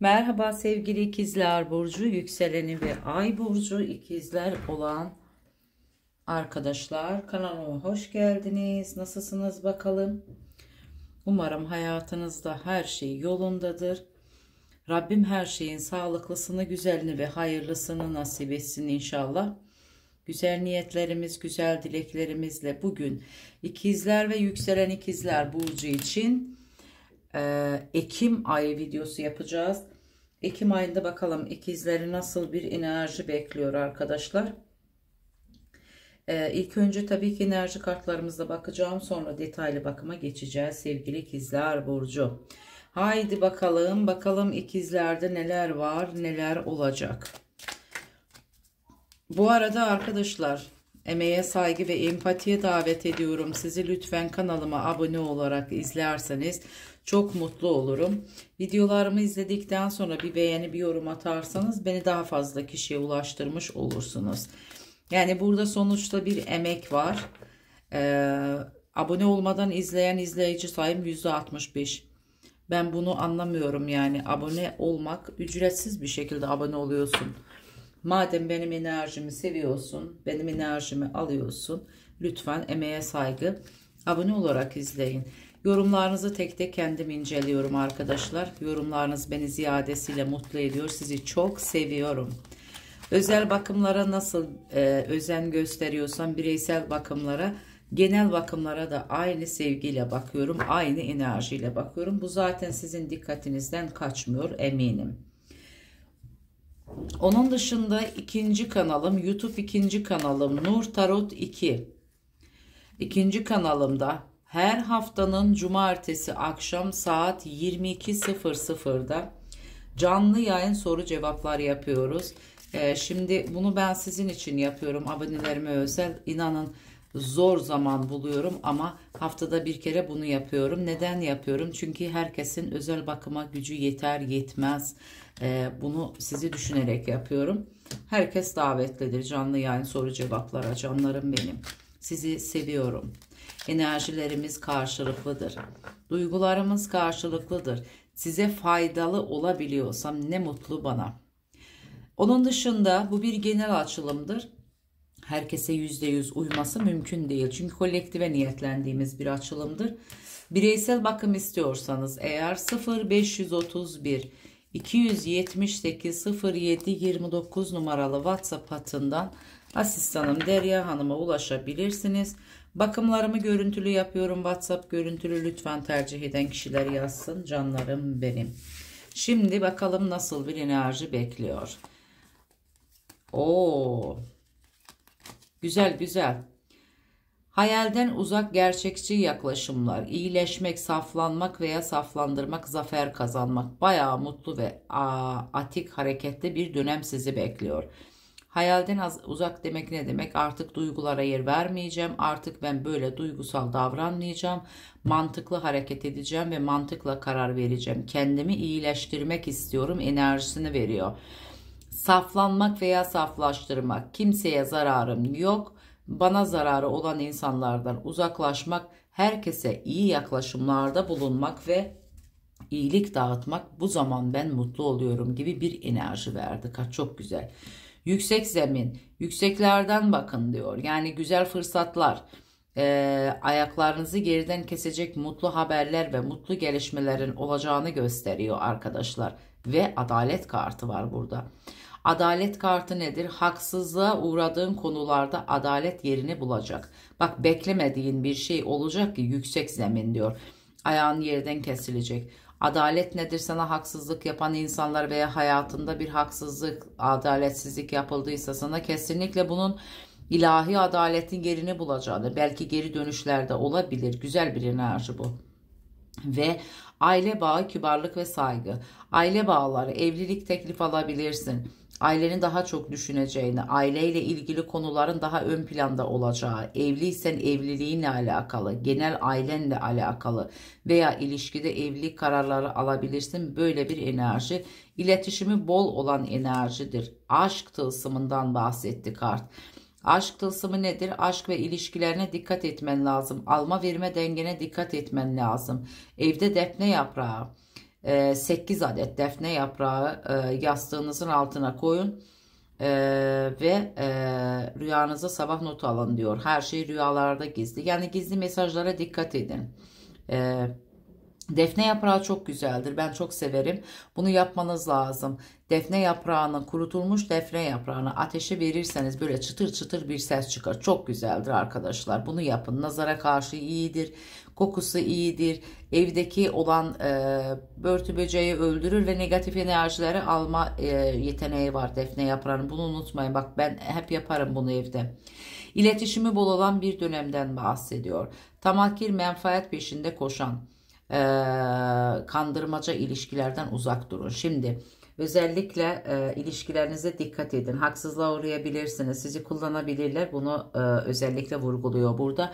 Merhaba sevgili ikizler burcu yükseleni ve ay burcu ikizler olan arkadaşlar kanalıma hoş geldiniz. Nasılsınız bakalım? Umarım hayatınızda her şey yolundadır. Rabbim her şeyin sağlıklısını, güzelini ve hayırlısını nasip etsin inşallah. Güzel niyetlerimiz, güzel dileklerimizle bugün ikizler ve yükselen ikizler burcu için e, Ekim ayı videosu yapacağız. Ekim ayında bakalım ikizleri nasıl bir enerji bekliyor arkadaşlar. Ee, ilk önce tabii ki enerji kartlarımızda bakacağım. Sonra detaylı bakıma geçeceğiz sevgili ikizler Burcu. Haydi bakalım bakalım ikizlerde neler var neler olacak. Bu arada arkadaşlar emeğe saygı ve empatiye davet ediyorum. Sizi lütfen kanalıma abone olarak izlerseniz çok mutlu olurum. Videolarımı izledikten sonra bir beğeni bir yorum atarsanız beni daha fazla kişiye ulaştırmış olursunuz. Yani burada sonuçta bir emek var. Ee, abone olmadan izleyen izleyici sayım %65. Ben bunu anlamıyorum yani abone olmak ücretsiz bir şekilde abone oluyorsun. Madem benim enerjimi seviyorsun, benim enerjimi alıyorsun, lütfen emeğe saygı, abone olarak izleyin. Yorumlarınızı tek tek kendim inceliyorum arkadaşlar. Yorumlarınız beni ziyadesiyle mutlu ediyor. Sizi çok seviyorum. Özel bakımlara nasıl e, özen gösteriyorsam bireysel bakımlara, genel bakımlara da aynı sevgiyle bakıyorum. Aynı enerjiyle bakıyorum. Bu zaten sizin dikkatinizden kaçmıyor eminim. Onun dışında ikinci kanalım YouTube ikinci kanalım Nur Tarot 2. İkinci kanalımda her haftanın cumartesi akşam saat 22.00'da canlı yayın soru cevaplar yapıyoruz. Ee, şimdi bunu ben sizin için yapıyorum abonelerime özel. İnanın zor zaman buluyorum ama haftada bir kere bunu yapıyorum. Neden yapıyorum? Çünkü herkesin özel bakıma gücü yeter yetmez. Ee, bunu sizi düşünerek yapıyorum. Herkes davetlidir canlı yayın soru cevaplara canlarım benim. Sizi seviyorum. Enerjilerimiz karşılıklıdır. Duygularımız karşılıklıdır. Size faydalı olabiliyorsam ne mutlu bana. Onun dışında bu bir genel açılımdır. Herkese yüzde yüz uyması mümkün değil. Çünkü kolektive niyetlendiğimiz bir açılımdır. Bireysel bakım istiyorsanız eğer 0531 278 07 29 numaralı WhatsApp hattından asistanım Derya Hanım'a ulaşabilirsiniz. Bakımlarımı görüntülü yapıyorum. WhatsApp görüntülü lütfen tercih eden kişiler yazsın. Canlarım benim. Şimdi bakalım nasıl bir enerji bekliyor. Oo. Güzel güzel. Hayalden uzak gerçekçi yaklaşımlar, iyileşmek, saflanmak veya saflandırmak, zafer kazanmak bayağı mutlu ve aa, atik hareketli bir dönem sizi bekliyor. Hayalden az uzak demek ne demek? Artık duygulara yer vermeyeceğim. Artık ben böyle duygusal davranmayacağım. Mantıklı hareket edeceğim ve mantıkla karar vereceğim. Kendimi iyileştirmek istiyorum. Enerjisini veriyor. Saflanmak veya saflaştırmak. Kimseye zararım yok. Bana zararı olan insanlardan uzaklaşmak, herkese iyi yaklaşımlarda bulunmak ve iyilik dağıtmak bu zaman ben mutlu oluyorum gibi bir enerji verdi. Çok güzel. Yüksek zemin, yükseklerden bakın diyor. Yani güzel fırsatlar, e, ayaklarınızı geriden kesecek mutlu haberler ve mutlu gelişmelerin olacağını gösteriyor arkadaşlar. Ve adalet kartı var burada. Adalet kartı nedir? Haksızlığa uğradığın konularda adalet yerini bulacak. Bak beklemediğin bir şey olacak ki yüksek zemin diyor. Ayağın yerden kesilecek. Adalet nedir? Sana haksızlık yapan insanlar veya hayatında bir haksızlık, adaletsizlik yapıldıysa sana kesinlikle bunun ilahi adaletin yerini bulacağını, belki geri dönüşlerde olabilir. Güzel bir enerji bu. Ve aile bağı, kibarlık ve saygı. Aile bağları, evlilik teklif alabilirsin ailenin daha çok düşüneceğini, aileyle ilgili konuların daha ön planda olacağı, evliysen evliliğinle alakalı, genel ailenle alakalı veya ilişkide evlilik kararları alabilirsin. Böyle bir enerji. iletişimi bol olan enerjidir. Aşk tılsımından bahsetti kart. Aşk tılsımı nedir? Aşk ve ilişkilerine dikkat etmen lazım. Alma verme dengene dikkat etmen lazım. Evde defne yaprağı 8 ee, adet defne yaprağı e, yastığınızın altına koyun ee, ve e, rüyanıza sabah not alın diyor. Her şey rüyalarda gizli. Yani gizli mesajlara dikkat edin. Evet Defne yaprağı çok güzeldir. Ben çok severim. Bunu yapmanız lazım. Defne yaprağını, kurutulmuş defne yaprağını ateşe verirseniz böyle çıtır çıtır bir ses çıkar. Çok güzeldir arkadaşlar. Bunu yapın. Nazara karşı iyidir. Kokusu iyidir. Evdeki olan e, börtü böceği öldürür ve negatif enerjileri alma e, yeteneği var defne yaprağının. Bunu unutmayın. Bak ben hep yaparım bunu evde. İletişimi bol olan bir dönemden bahsediyor. Tamakir menfaat peşinde koşan e, kandırmaca ilişkilerden uzak durun. Şimdi özellikle e, ilişkilerinize dikkat edin. Haksızlığa uğrayabilirsiniz. Sizi kullanabilirler. Bunu e, özellikle vurguluyor burada.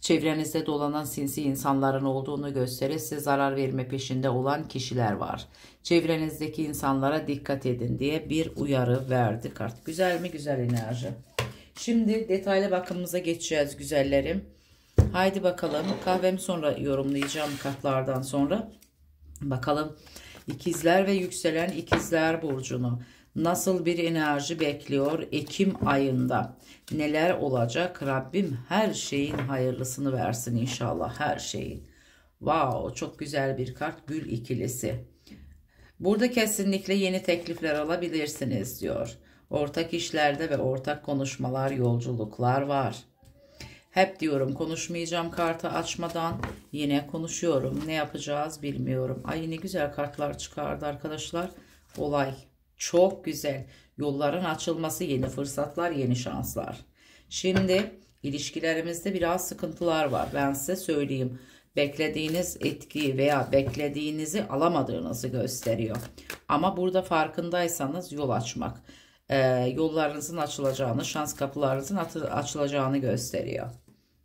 Çevrenizde dolanan sinsi insanların olduğunu gösterir. Size zarar verme peşinde olan kişiler var. Çevrenizdeki insanlara dikkat edin diye bir uyarı verdi kart. Güzel mi? Güzel enerji. Şimdi detaylı bakımımıza geçeceğiz güzellerim. Haydi bakalım kahvemi sonra yorumlayacağım kartlardan sonra. Bakalım ikizler ve yükselen ikizler burcunu nasıl bir enerji bekliyor Ekim ayında neler olacak Rabbim her şeyin hayırlısını versin inşallah her şeyin wow çok güzel bir kart gül ikilisi burada kesinlikle yeni teklifler alabilirsiniz diyor ortak işlerde ve ortak konuşmalar yolculuklar var hep diyorum konuşmayacağım kartı açmadan yine konuşuyorum. Ne yapacağız bilmiyorum. Ay ne güzel kartlar çıkardı arkadaşlar. Olay çok güzel. Yolların açılması, yeni fırsatlar, yeni şanslar. Şimdi ilişkilerimizde biraz sıkıntılar var. Ben size söyleyeyim. Beklediğiniz etkiyi veya beklediğinizi alamadığınızı gösteriyor. Ama burada farkındaysanız yol açmak. Ee, yollarınızın açılacağını, şans kapılarınızın açılacağını gösteriyor.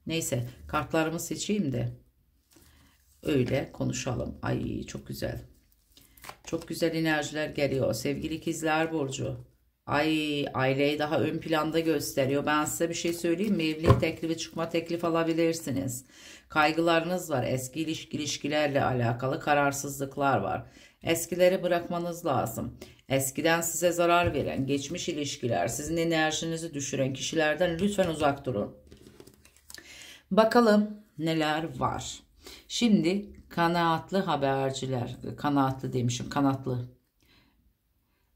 Neyse kartlarımı seçeyim de öyle konuşalım. Ay çok güzel. Çok güzel enerjiler geliyor. Sevgili ikizler Burcu. Ay aileyi daha ön planda gösteriyor. Ben size bir şey söyleyeyim mi? Evlilik teklifi çıkma teklif alabilirsiniz. Kaygılarınız var. Eski ilişkilerle alakalı kararsızlıklar var. Eskileri bırakmanız lazım. Eskiden size zarar veren geçmiş ilişkiler, sizin enerjinizi düşüren kişilerden lütfen uzak durun. Bakalım neler var. Şimdi kanaatlı haberciler, kanaatlı demişim, kanatlı.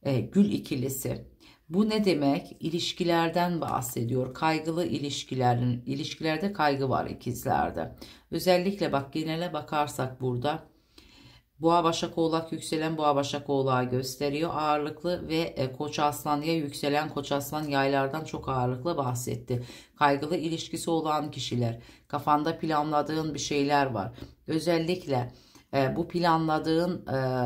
E, gül ikilisi. Bu ne demek? İlişkilerden bahsediyor. Kaygılı ilişkilerin, ilişkilerde kaygı var ikizlerde. Özellikle bak genele bakarsak burada Boğa Başak Oğlak yükselen Boğa Başak Oğlak'ı gösteriyor. Ağırlıklı ve e, Koç Aslan'ya yükselen Koç Aslan yaylardan çok ağırlıklı bahsetti. Kaygılı ilişkisi olan kişiler, kafanda planladığın bir şeyler var. Özellikle e, bu planladığın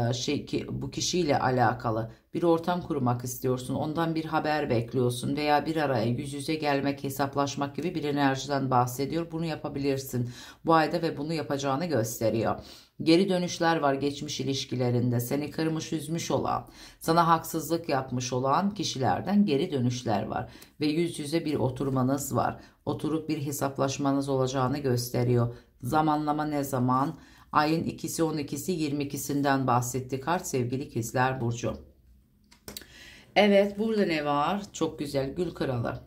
e, şey ki bu kişiyle alakalı bir ortam kurmak istiyorsun. Ondan bir haber bekliyorsun veya bir araya yüz yüze gelmek, hesaplaşmak gibi bir enerjiden bahsediyor. Bunu yapabilirsin. Bu ayda ve bunu yapacağını gösteriyor. Geri dönüşler var geçmiş ilişkilerinde. Seni kırmış, üzmüş olan, sana haksızlık yapmış olan kişilerden geri dönüşler var. Ve yüz yüze bir oturmanız var. Oturup bir hesaplaşmanız olacağını gösteriyor. Zamanlama ne zaman? Ayın ikisi, 12'si 22'sinden bahsetti kart sevgili kizler Burcu. Evet burada ne var? Çok güzel gül kralı.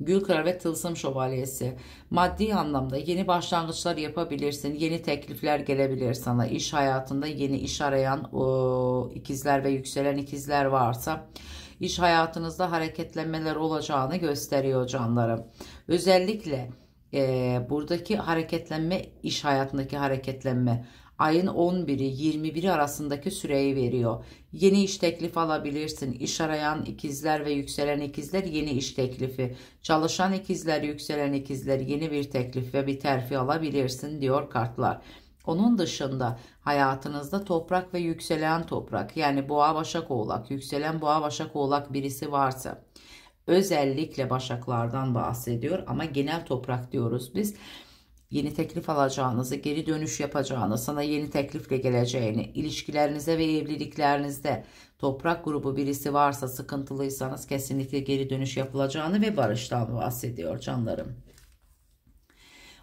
Gülkır ve Tılsım Şövalyesi. Maddi anlamda yeni başlangıçlar yapabilirsin. Yeni teklifler gelebilir sana. İş hayatında yeni iş arayan o, ikizler ve yükselen ikizler varsa iş hayatınızda hareketlenmeler olacağını gösteriyor canlarım. Özellikle e, buradaki hareketlenme iş hayatındaki hareketlenme ayın 11'i 21'i arasındaki süreyi veriyor. Yeni iş teklif alabilirsin. İş arayan ikizler ve yükselen ikizler yeni iş teklifi. Çalışan ikizler, yükselen ikizler yeni bir teklif ve bir terfi alabilirsin diyor kartlar. Onun dışında hayatınızda toprak ve yükselen toprak yani boğa başak oğlak, yükselen boğa başak oğlak birisi varsa özellikle başaklardan bahsediyor ama genel toprak diyoruz biz yeni teklif alacağınızı, geri dönüş yapacağını, sana yeni teklifle geleceğini, ilişkilerinize ve evliliklerinizde toprak grubu birisi varsa sıkıntılıysanız kesinlikle geri dönüş yapılacağını ve barıştan bahsediyor canlarım.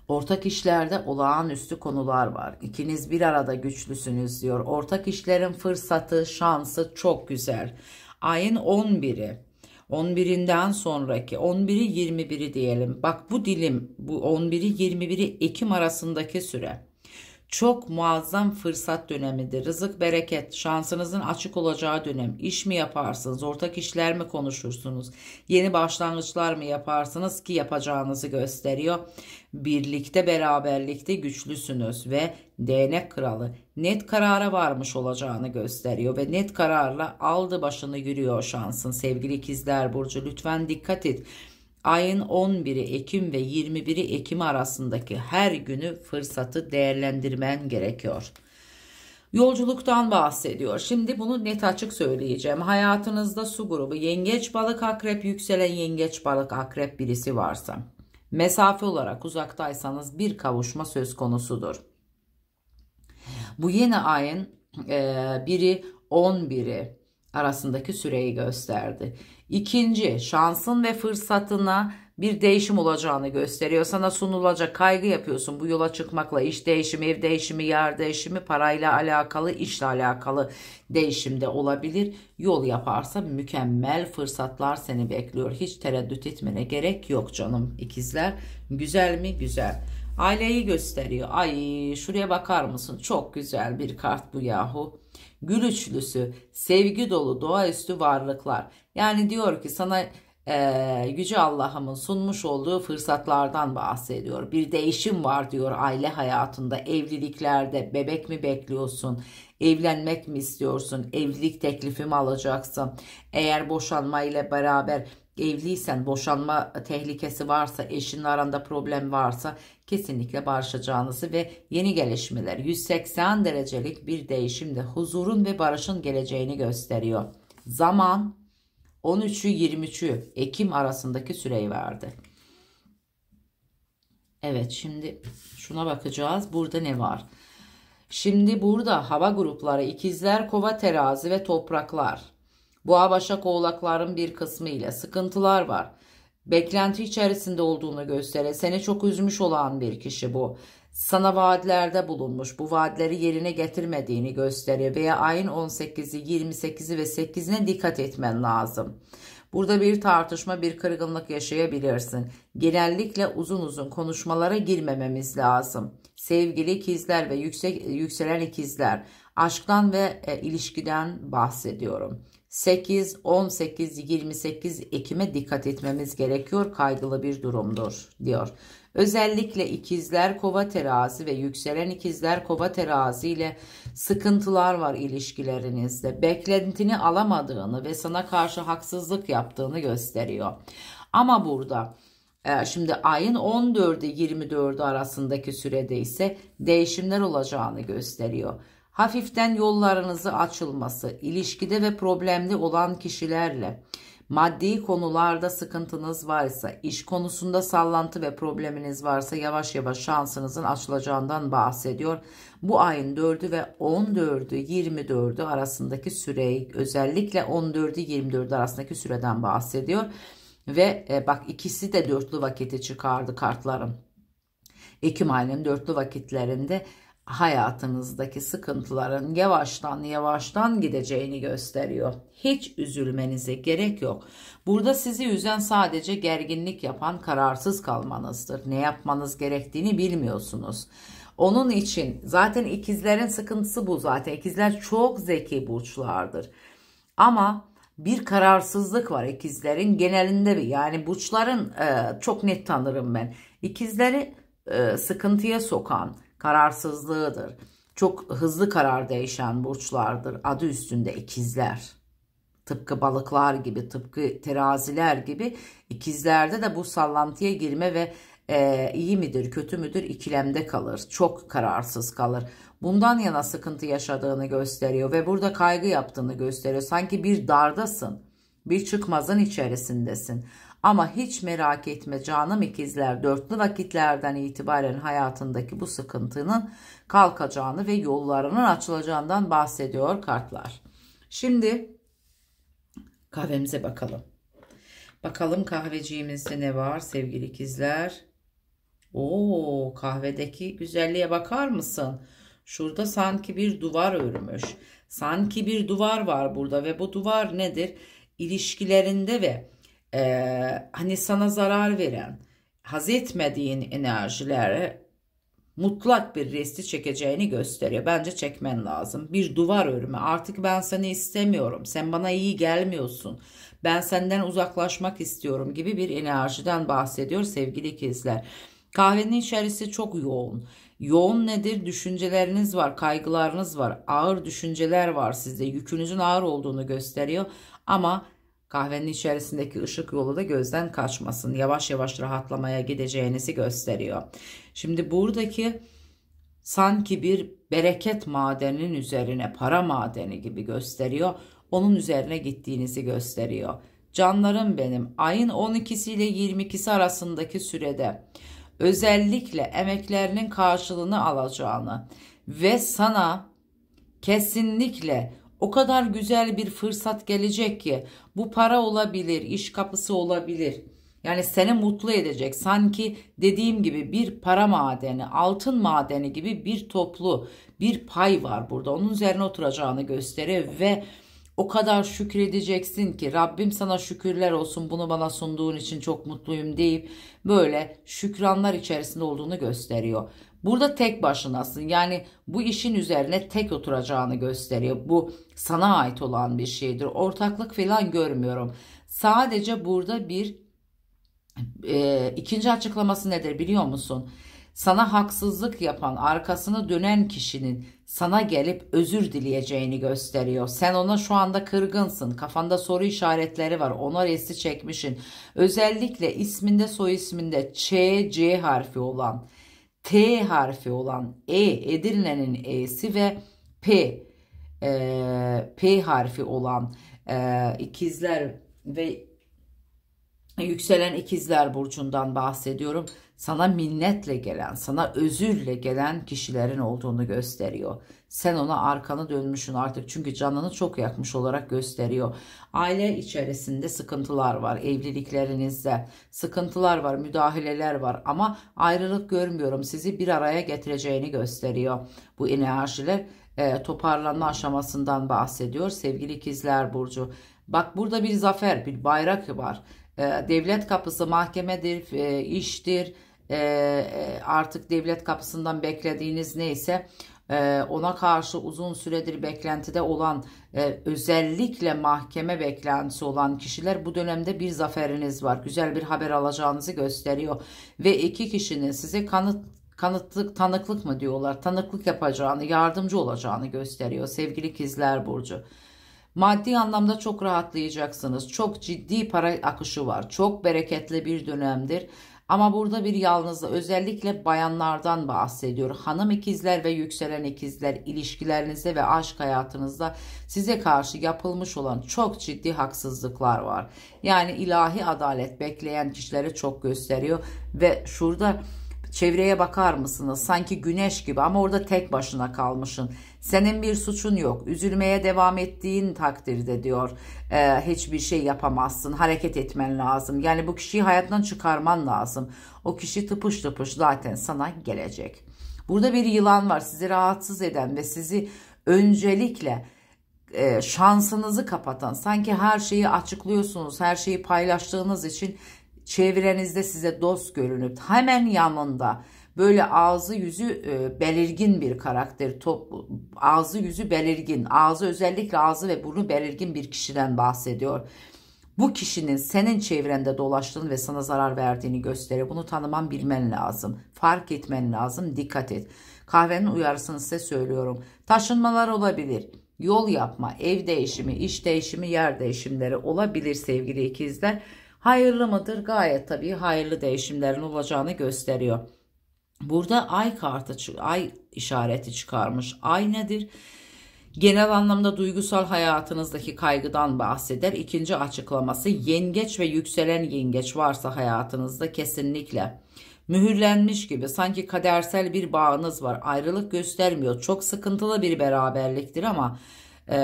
Ortak işlerde olağanüstü konular var. İkiniz bir arada güçlüsünüz diyor. Ortak işlerin fırsatı, şansı çok güzel. Ayın 11'i 11'inden sonraki 11'i 21'i diyelim. Bak bu dilim bu 11'i 21'i Ekim arasındaki süre çok muazzam fırsat dönemidir. Rızık, bereket, şansınızın açık olacağı dönem. İş mi yaparsınız, ortak işler mi konuşursunuz, yeni başlangıçlar mı yaparsınız ki yapacağınızı gösteriyor. Birlikte, beraberlikte güçlüsünüz ve değnek kralı net karara varmış olacağını gösteriyor ve net kararla aldı başını yürüyor şansın sevgili ikizler Burcu lütfen dikkat et. Ayın 11'i Ekim ve 21'i Ekim arasındaki her günü fırsatı değerlendirmen gerekiyor. Yolculuktan bahsediyor. Şimdi bunu net açık söyleyeceğim. Hayatınızda su grubu yengeç balık akrep yükselen yengeç balık akrep birisi varsa mesafe olarak uzaktaysanız bir kavuşma söz konusudur. Bu yeni ayın e, biri 11'i arasındaki süreyi gösterdi. İkinci şansın ve fırsatına bir değişim olacağını gösteriyor. Sana sunulacak kaygı yapıyorsun bu yola çıkmakla iş değişimi, ev değişimi, yer değişimi, parayla alakalı, işle alakalı değişimde olabilir. Yol yaparsa mükemmel fırsatlar seni bekliyor. Hiç tereddüt etmene gerek yok canım ikizler. Güzel mi? Güzel. Aileyi gösteriyor. Ay şuraya bakar mısın? Çok güzel bir kart bu yahu. Gül üçlüsü, sevgi dolu doğaüstü varlıklar. Yani diyor ki sana e, Yüce Allah'ımın sunmuş olduğu fırsatlardan bahsediyor. Bir değişim var diyor aile hayatında, evliliklerde. Bebek mi bekliyorsun? Evlenmek mi istiyorsun? Evlilik teklifi mi alacaksın? Eğer boşanmayla beraber evliysen, boşanma tehlikesi varsa, eşinle aranda problem varsa kesinlikle barışacağınızı ve yeni gelişmeler 180 derecelik bir değişimde huzurun ve barışın geleceğini gösteriyor. Zaman 13'ü 23'ü Ekim arasındaki süreyi verdi. Evet şimdi şuna bakacağız. Burada ne var? Şimdi burada hava grupları ikizler, kova, terazi ve topraklar. Boğa Başak Oğlakların bir kısmı ile sıkıntılar var. Beklenti içerisinde olduğunu göstere seni çok üzmüş olan bir kişi bu. Sana vaatlerde bulunmuş bu vaatleri yerine getirmediğini gösteriyor veya ayın 18'i 28'i ve 8'ine dikkat etmen lazım. Burada bir tartışma, bir kırgınlık yaşayabilirsin. Genellikle uzun uzun konuşmalara girmememiz lazım. Sevgili ikizler ve yüksek, yükselen ikizler, aşktan ve e, ilişkiden bahsediyorum. 8, 18, 28 Ekim'e dikkat etmemiz gerekiyor. Kaygılı bir durumdur diyor. Özellikle ikizler kova terazi ve yükselen ikizler kova terazi ile sıkıntılar var ilişkilerinizde. Beklentini alamadığını ve sana karşı haksızlık yaptığını gösteriyor. Ama burada e, Şimdi ayın 14'ü 24'ü arasındaki sürede ise değişimler olacağını gösteriyor hafiften yollarınızı açılması, ilişkide ve problemli olan kişilerle, maddi konularda sıkıntınız varsa, iş konusunda sallantı ve probleminiz varsa yavaş yavaş şansınızın açılacağından bahsediyor. Bu ayın 4'ü ve 14'ü 24'ü arasındaki süreyi özellikle 14'ü 24'ü arasındaki süreden bahsediyor. Ve e, bak ikisi de dörtlü vakiti çıkardı kartlarım. Ekim ayının dörtlü vakitlerinde hayatınızdaki sıkıntıların yavaştan yavaştan gideceğini gösteriyor. Hiç üzülmenize gerek yok. Burada sizi üzen sadece gerginlik yapan kararsız kalmanızdır. Ne yapmanız gerektiğini bilmiyorsunuz. Onun için zaten ikizlerin sıkıntısı bu zaten. İkizler çok zeki burçlardır. Ama bir kararsızlık var ikizlerin genelinde bir yani burçların e, çok net tanırım ben. İkizleri e, sıkıntıya sokan, kararsızlığıdır. Çok hızlı karar değişen burçlardır. Adı üstünde ikizler. Tıpkı balıklar gibi, tıpkı teraziler gibi ikizlerde de bu sallantıya girme ve e, iyi midir, kötü müdür ikilemde kalır. Çok kararsız kalır. Bundan yana sıkıntı yaşadığını gösteriyor ve burada kaygı yaptığını gösteriyor. Sanki bir dardasın, bir çıkmazın içerisindesin. Ama hiç merak etme canım ikizler dörtlü vakitlerden itibaren hayatındaki bu sıkıntının kalkacağını ve yollarının açılacağından bahsediyor kartlar. Şimdi kahvemize bakalım. Bakalım kahveciğimizde ne var sevgili ikizler? Oo kahvedeki güzelliğe bakar mısın? Şurada sanki bir duvar örmüş. Sanki bir duvar var burada ve bu duvar nedir? İlişkilerinde ve e, hani sana zarar veren, haz etmediğin enerjileri mutlak bir resti çekeceğini gösteriyor. Bence çekmen lazım. Bir duvar örme. Artık ben seni istemiyorum. Sen bana iyi gelmiyorsun. Ben senden uzaklaşmak istiyorum gibi bir enerjiden bahsediyor sevgili ikizler. Kahvenin içerisi çok yoğun. Yoğun nedir? Düşünceleriniz var, kaygılarınız var, ağır düşünceler var sizde. Yükünüzün ağır olduğunu gösteriyor. Ama Kahvenin içerisindeki ışık yolu da gözden kaçmasın. Yavaş yavaş rahatlamaya gideceğinizi gösteriyor. Şimdi buradaki sanki bir bereket madeninin üzerine para madeni gibi gösteriyor. Onun üzerine gittiğinizi gösteriyor. Canlarım benim ayın 12'si ile 22'si arasındaki sürede özellikle emeklerinin karşılığını alacağını ve sana kesinlikle o kadar güzel bir fırsat gelecek ki bu para olabilir, iş kapısı olabilir. Yani seni mutlu edecek. Sanki dediğim gibi bir para madeni, altın madeni gibi bir toplu, bir pay var burada. Onun üzerine oturacağını gösteriyor ve o kadar şükredeceksin ki Rabbim sana şükürler olsun bunu bana sunduğun için çok mutluyum deyip böyle şükranlar içerisinde olduğunu gösteriyor. Burada tek başınasın yani bu işin üzerine tek oturacağını gösteriyor. Bu sana ait olan bir şeydir. Ortaklık falan görmüyorum. Sadece burada bir e, ikinci açıklaması nedir biliyor musun? sana haksızlık yapan, arkasını dönen kişinin sana gelip özür dileyeceğini gösteriyor. Sen ona şu anda kırgınsın. Kafanda soru işaretleri var. Ona resti çekmişsin. Özellikle isminde soy isminde Ç, C harfi olan, T harfi olan E, Edirne'nin E'si ve P, e, P harfi olan e, ikizler ve yükselen ikizler burcundan bahsediyorum sana minnetle gelen, sana özürle gelen kişilerin olduğunu gösteriyor. Sen ona arkanı dönmüşsün artık çünkü canını çok yakmış olarak gösteriyor. Aile içerisinde sıkıntılar var, evliliklerinizde sıkıntılar var, müdahaleler var ama ayrılık görmüyorum. Sizi bir araya getireceğini gösteriyor. Bu enerjiler e, toparlanma aşamasından bahsediyor sevgili ikizler Burcu. Bak burada bir zafer, bir bayrak var. E, devlet kapısı mahkemedir, e, iştir, ee, e, artık devlet kapısından beklediğiniz neyse e, ona karşı uzun süredir beklentide olan e, özellikle mahkeme beklentisi olan kişiler bu dönemde bir zaferiniz var. Güzel bir haber alacağınızı gösteriyor ve iki kişinin size kanıt kanıtlık tanıklık mı diyorlar tanıklık yapacağını yardımcı olacağını gösteriyor sevgili Kizler burcu. Maddi anlamda çok rahatlayacaksınız. Çok ciddi para akışı var. Çok bereketli bir dönemdir. Ama burada bir yalnızlık özellikle bayanlardan bahsediyor. Hanım ikizler ve yükselen ikizler ilişkilerinizde ve aşk hayatınızda size karşı yapılmış olan çok ciddi haksızlıklar var. Yani ilahi adalet bekleyen kişileri çok gösteriyor ve şurada Çevreye bakar mısınız? Sanki güneş gibi ama orada tek başına kalmışsın. Senin bir suçun yok. Üzülmeye devam ettiğin takdirde diyor e, hiçbir şey yapamazsın. Hareket etmen lazım. Yani bu kişiyi hayattan çıkarman lazım. O kişi tıpış tıpış zaten sana gelecek. Burada bir yılan var sizi rahatsız eden ve sizi öncelikle e, şansınızı kapatan sanki her şeyi açıklıyorsunuz her şeyi paylaştığınız için çevrenizde size dost görünüp hemen yanında böyle ağzı yüzü e, belirgin bir karakter, top, ağzı yüzü belirgin ağzı özellikle ağzı ve burnu belirgin bir kişiden bahsediyor. Bu kişinin senin çevrende dolaştığını ve sana zarar verdiğini gösteriyor. Bunu tanıman bilmen lazım. Fark etmen lazım. Dikkat et. Kahvenin uyarısını size söylüyorum. Taşınmalar olabilir. Yol yapma, ev değişimi, iş değişimi, yer değişimleri olabilir sevgili ikizler. Hayırlı mıdır? Gayet tabii hayırlı değişimlerin olacağını gösteriyor. Burada ay kartı, ay işareti çıkarmış. Ay nedir? Genel anlamda duygusal hayatınızdaki kaygıdan bahseder. İkinci açıklaması yengeç ve yükselen yengeç varsa hayatınızda kesinlikle mühürlenmiş gibi sanki kadersel bir bağınız var. Ayrılık göstermiyor. Çok sıkıntılı bir beraberliktir ama e,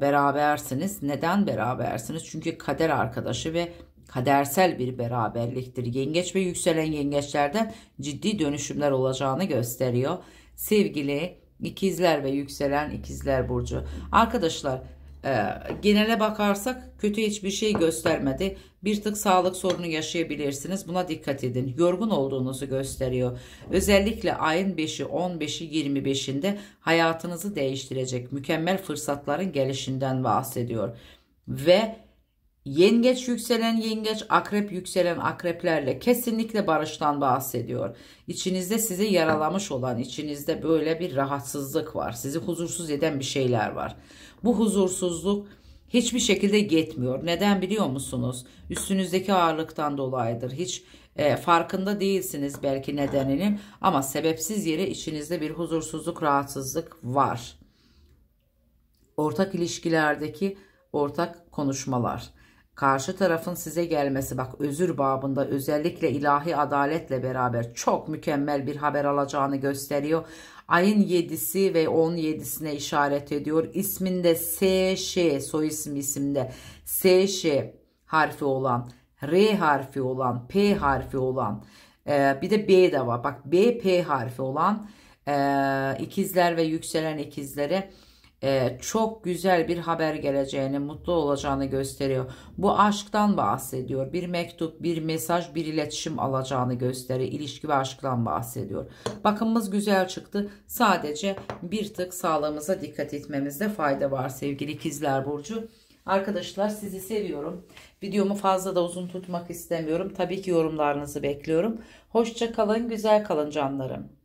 berabersiniz. Neden berabersiniz? Çünkü kader arkadaşı ve kadersel bir beraberliktir. Yengeç ve yükselen yengeçlerden ciddi dönüşümler olacağını gösteriyor. Sevgili ikizler ve yükselen ikizler burcu. Arkadaşlar e, genele bakarsak kötü hiçbir şey göstermedi. Bir tık sağlık sorunu yaşayabilirsiniz. Buna dikkat edin. Yorgun olduğunuzu gösteriyor. Özellikle ayın 5'i, 15'i, 25'inde hayatınızı değiştirecek mükemmel fırsatların gelişinden bahsediyor. Ve Yengeç yükselen yengeç, akrep yükselen akreplerle kesinlikle barıştan bahsediyor. İçinizde sizi yaralamış olan, içinizde böyle bir rahatsızlık var. Sizi huzursuz eden bir şeyler var. Bu huzursuzluk hiçbir şekilde yetmiyor. Neden biliyor musunuz? Üstünüzdeki ağırlıktan dolayıdır. Hiç e, farkında değilsiniz belki nedeninin ama sebepsiz yere içinizde bir huzursuzluk, rahatsızlık var. Ortak ilişkilerdeki ortak konuşmalar Karşı tarafın size gelmesi bak özür babında özellikle ilahi adaletle beraber çok mükemmel bir haber alacağını gösteriyor. Ayın 7'si ve 17'sine işaret ediyor. İsminde SŞ soy isim isimde SŞ harfi olan, R harfi olan, P harfi olan e, bir de B de var. Bak B P harfi olan e, ikizler ve yükselen ikizlere ee, çok güzel bir haber geleceğini, mutlu olacağını gösteriyor. Bu aşktan bahsediyor. Bir mektup, bir mesaj, bir iletişim alacağını gösteriyor. İlişki ve aşktan bahsediyor. Bakımımız güzel çıktı. Sadece bir tık sağlığımıza dikkat etmemizde fayda var sevgili ikizler Burcu. Arkadaşlar sizi seviyorum. Videomu fazla da uzun tutmak istemiyorum. Tabii ki yorumlarınızı bekliyorum. Hoşça kalın, güzel kalın canlarım.